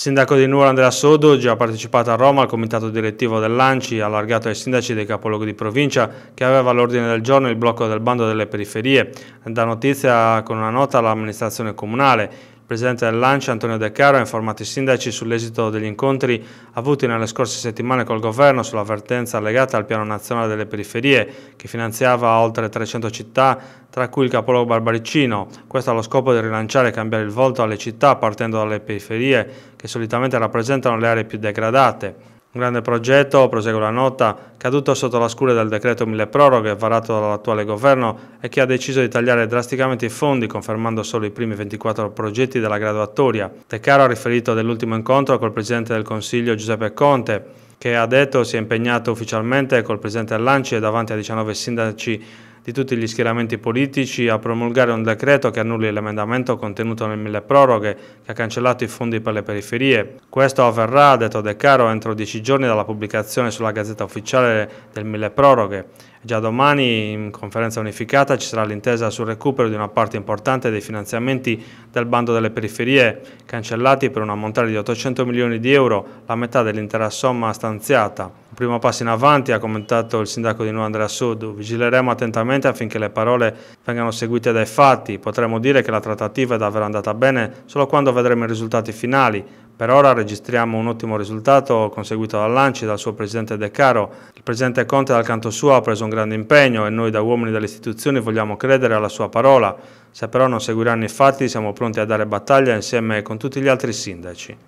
sindaco di Nuoro Andrea Sodo, già partecipato a Roma al comitato direttivo del Lanci, allargato ai sindaci dei capoluoghi di provincia, che aveva all'ordine del giorno il blocco del bando delle periferie. Da notizia con una nota all'amministrazione comunale presidente del Lancia Antonio De Caro ha informato i sindaci sull'esito degli incontri avuti nelle scorse settimane col governo sull'avvertenza legata al piano nazionale delle periferie che finanziava oltre 300 città tra cui il capoluogo barbaricino. Questo allo scopo di rilanciare e cambiare il volto alle città partendo dalle periferie che solitamente rappresentano le aree più degradate. Un grande progetto, prosegue la nota, caduto sotto la scure del decreto mille proroghe varato dall'attuale governo e che ha deciso di tagliare drasticamente i fondi, confermando solo i primi 24 progetti della graduatoria. Teccaro ha riferito dell'ultimo incontro col Presidente del Consiglio Giuseppe Conte, che ha detto si è impegnato ufficialmente col Presidente Lanci e davanti a 19 sindaci di tutti gli schieramenti politici a promulgare un decreto che annulli l'emendamento contenuto nel mille proroghe che ha cancellato i fondi per le periferie. Questo avverrà, detto De Caro, entro dieci giorni dalla pubblicazione sulla Gazzetta Ufficiale del mille proroghe. Già domani in conferenza unificata ci sarà l'intesa sul recupero di una parte importante dei finanziamenti del bando delle periferie, cancellati per un ammontare di 800 milioni di euro, la metà dell'intera somma stanziata primo passo in avanti, ha commentato il sindaco di Nuova Andrea Sud. Vigileremo attentamente affinché le parole vengano seguite dai fatti. Potremmo dire che la trattativa è davvero andata bene solo quando vedremo i risultati finali. Per ora registriamo un ottimo risultato conseguito dal e dal suo presidente De Caro. Il presidente Conte dal canto suo ha preso un grande impegno e noi da uomini delle istituzioni vogliamo credere alla sua parola. Se però non seguiranno i fatti siamo pronti a dare battaglia insieme con tutti gli altri sindaci.